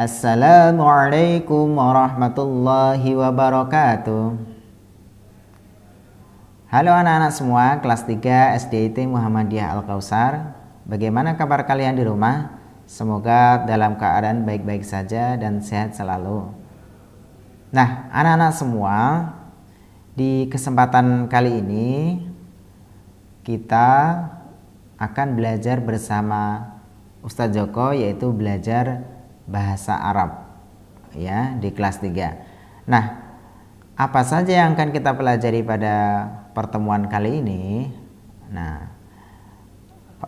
Assalamualaikum warahmatullahi wabarakatuh Halo anak-anak semua, kelas 3 SDIT Muhammadiyah Al-Kausar Bagaimana kabar kalian di rumah? Semoga dalam keadaan baik-baik saja dan sehat selalu Nah, anak-anak semua Di kesempatan kali ini Kita akan belajar bersama Ustadz Joko yaitu belajar bahasa Arab ya di kelas 3. Nah, apa saja yang akan kita pelajari pada pertemuan kali ini? Nah,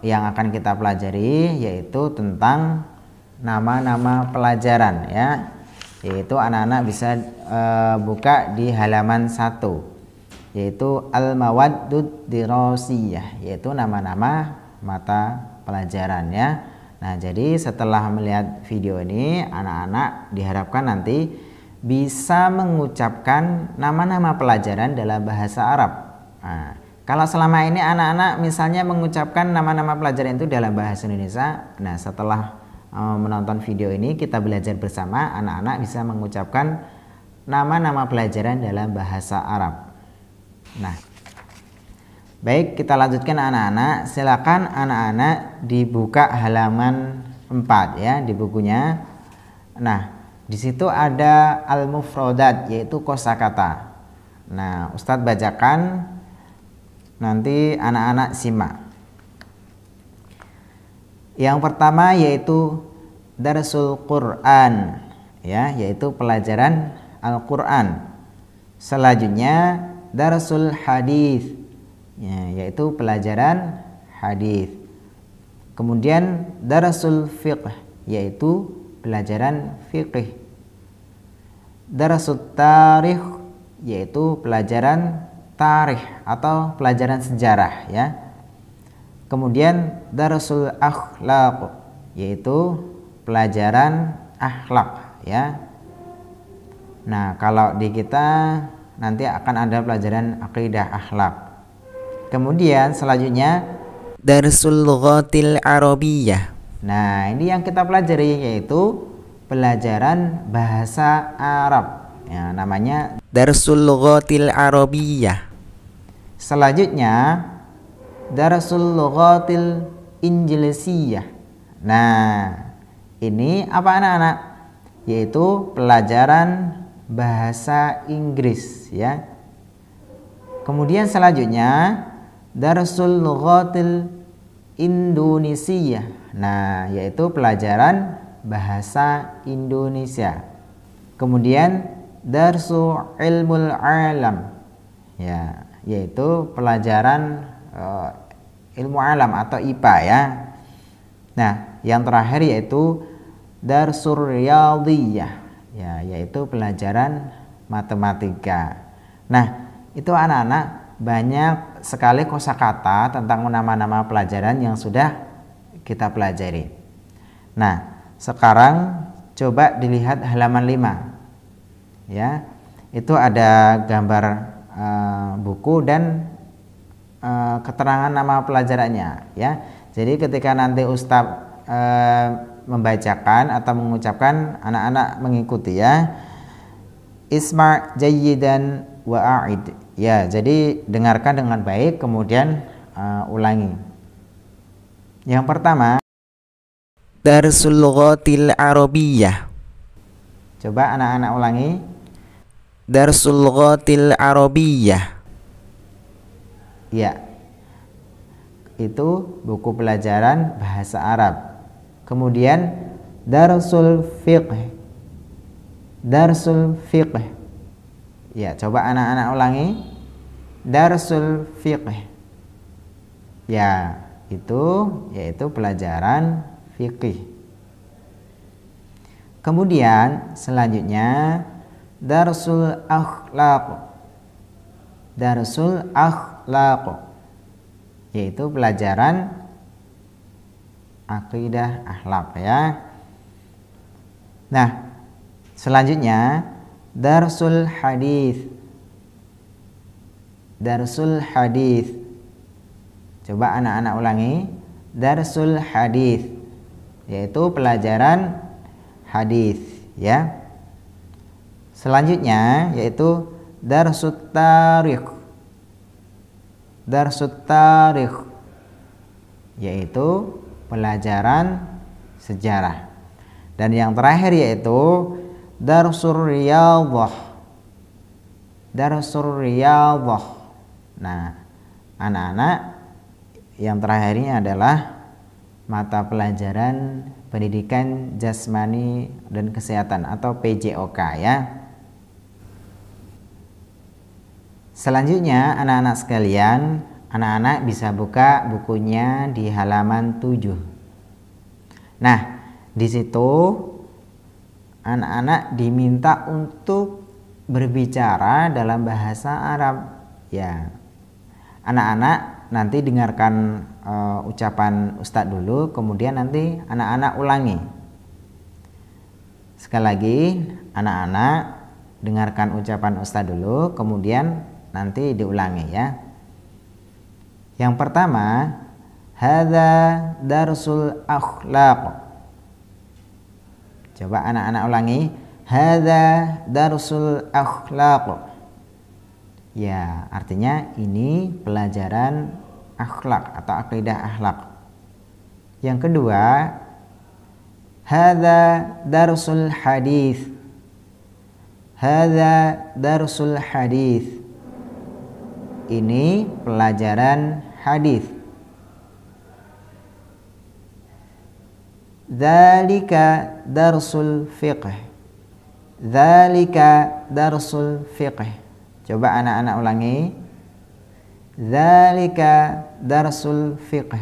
yang akan kita pelajari yaitu tentang nama-nama pelajaran ya. Yaitu anak-anak bisa e, buka di halaman 1 yaitu al-mawaddud dirosiyah yaitu nama-nama mata pelajaran ya. Nah, jadi setelah melihat video ini, anak-anak diharapkan nanti bisa mengucapkan nama-nama pelajaran dalam bahasa Arab. Nah, kalau selama ini anak-anak misalnya mengucapkan nama-nama pelajaran itu dalam bahasa Indonesia, nah setelah eh, menonton video ini kita belajar bersama anak-anak bisa mengucapkan nama-nama pelajaran dalam bahasa Arab. Nah, Baik, kita lanjutkan anak-anak. Silakan anak-anak dibuka halaman 4 ya di bukunya. Nah, di situ ada al-mufrodat yaitu kosakata. Nah, Ustadz bacakan nanti anak-anak simak. Yang pertama yaitu darsul Quran ya, yaitu pelajaran Al-Qur'an. Selanjutnya darsul hadis ya, yaitu pelajaran hadis. Kemudian darasul fiqh yaitu pelajaran fiqh. Darasul tarikh yaitu pelajaran tarikh atau pelajaran sejarah ya. Kemudian darasul akhlaq yaitu pelajaran akhlak ya. Nah, kalau di kita nanti akan ada pelajaran akidah akhlak. Kemudian selanjutnya Darsul Lughatil Arabiyah. Nah, ini yang kita pelajari yaitu pelajaran bahasa Arab. Ya, namanya Darsul Lughatil Arabiyah. Selanjutnya Darsul Lughatil Injilisiyah Nah, ini apa anak-anak? Yaitu pelajaran bahasa Inggris ya. Kemudian selanjutnya Darsul Lughatil Indonesia. Nah, yaitu pelajaran bahasa Indonesia. Kemudian Darsu Ilmul Alam. Ya, yaitu pelajaran uh, ilmu alam atau IPA ya. Nah, yang terakhir yaitu Darsur Riyadhiyah. Ya, yaitu pelajaran matematika. Nah, itu anak-anak banyak sekali kosakata tentang nama-nama pelajaran yang sudah kita pelajari. Nah, sekarang coba dilihat halaman 5. Ya. Itu ada gambar uh, buku dan uh, keterangan nama pelajarannya, ya. Jadi ketika nanti ustaz uh, membacakan atau mengucapkan anak-anak mengikuti ya. Isma' jayyidan wa'id Ya, jadi dengarkan dengan baik, kemudian uh, ulangi. Yang pertama, Darsul Lughatil Arabiyah. Coba anak-anak ulangi. Darsul Lughatil Arabiyah. Ya. Itu buku pelajaran bahasa Arab. Kemudian Darsul Fiqh. Darsul Fiqh. Ya, coba anak-anak ulangi darsul fiqh ya itu yaitu pelajaran fikih kemudian selanjutnya darsul akhlaq darsul akhlaq yaitu pelajaran akidah akhlak ya nah selanjutnya darsul hadis Darsul hadis. Coba anak-anak ulangi. Darsul hadis yaitu pelajaran hadis ya. Selanjutnya yaitu Darsul tarikh. Darsul tarikh yaitu pelajaran sejarah. Dan yang terakhir yaitu Darsul riyadhah. Darsul riyadhah Nah, anak-anak yang terakhir ini adalah mata pelajaran pendidikan jasmani dan kesehatan atau PJOK ya. Selanjutnya anak-anak sekalian, anak-anak bisa buka bukunya di halaman 7. Nah, di situ anak-anak diminta untuk berbicara dalam bahasa Arab. Ya, anak-anak nanti dengarkan uh, ucapan ustadz dulu kemudian nanti anak-anak ulangi sekali lagi anak-anak dengarkan ucapan ustadz dulu kemudian nanti diulangi ya yang pertama hadza darsul akhlaq coba anak-anak ulangi hadza darsul akhlaq Ya, artinya ini pelajaran akhlak atau akidah akhlak. Yang kedua, hadza darsul hadis. Hadza darsul hadis. Ini pelajaran hadis. Dzalika darsul fiqh. Dzalika darsul fiqh Coba anak-anak ulangi. Zalika darsul fiqh.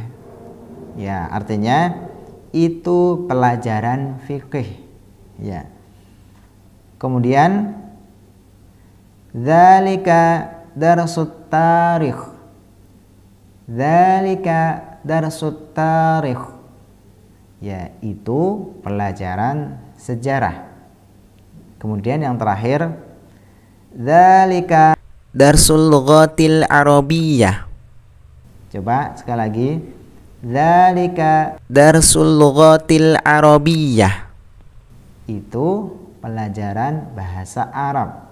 Ya, artinya itu pelajaran fikih. Ya. Kemudian Zalika darsut tarikh Zalika darsut tarikh ya, itu pelajaran sejarah Kemudian yang terakhir Zalika Darsul Lughatil Arabiyah. Coba sekali lagi. Zalika Darsul Lughatil Arabiyah. Itu pelajaran bahasa Arab.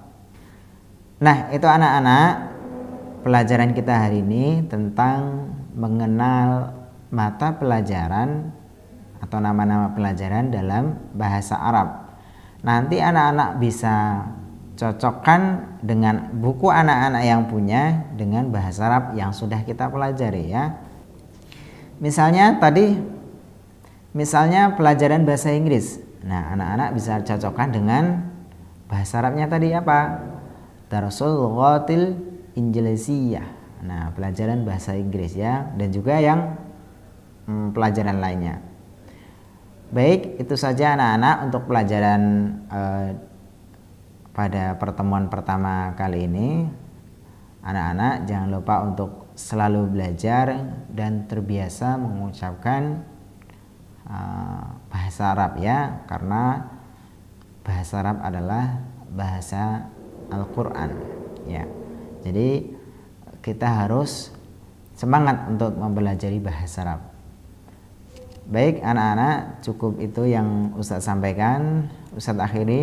Nah, itu anak-anak pelajaran kita hari ini tentang mengenal mata pelajaran atau nama-nama pelajaran dalam bahasa Arab. Nanti anak-anak bisa cocokkan dengan buku anak-anak yang punya dengan bahasa Arab yang sudah kita pelajari ya. Misalnya tadi misalnya pelajaran bahasa Inggris. Nah, anak-anak bisa cocokkan dengan bahasa Arabnya tadi apa? Darsul Lughatil Injilesiyah. Nah, pelajaran bahasa Inggris ya dan juga yang hmm, pelajaran lainnya. Baik, itu saja anak-anak untuk pelajaran eh, pada pertemuan pertama kali ini, anak-anak jangan lupa untuk selalu belajar dan terbiasa mengucapkan uh, bahasa Arab ya, karena bahasa Arab adalah bahasa Al-Quran ya. Jadi kita harus semangat untuk mempelajari bahasa Arab. Baik anak-anak, cukup itu yang Ustadz sampaikan. Ustadz akhiri.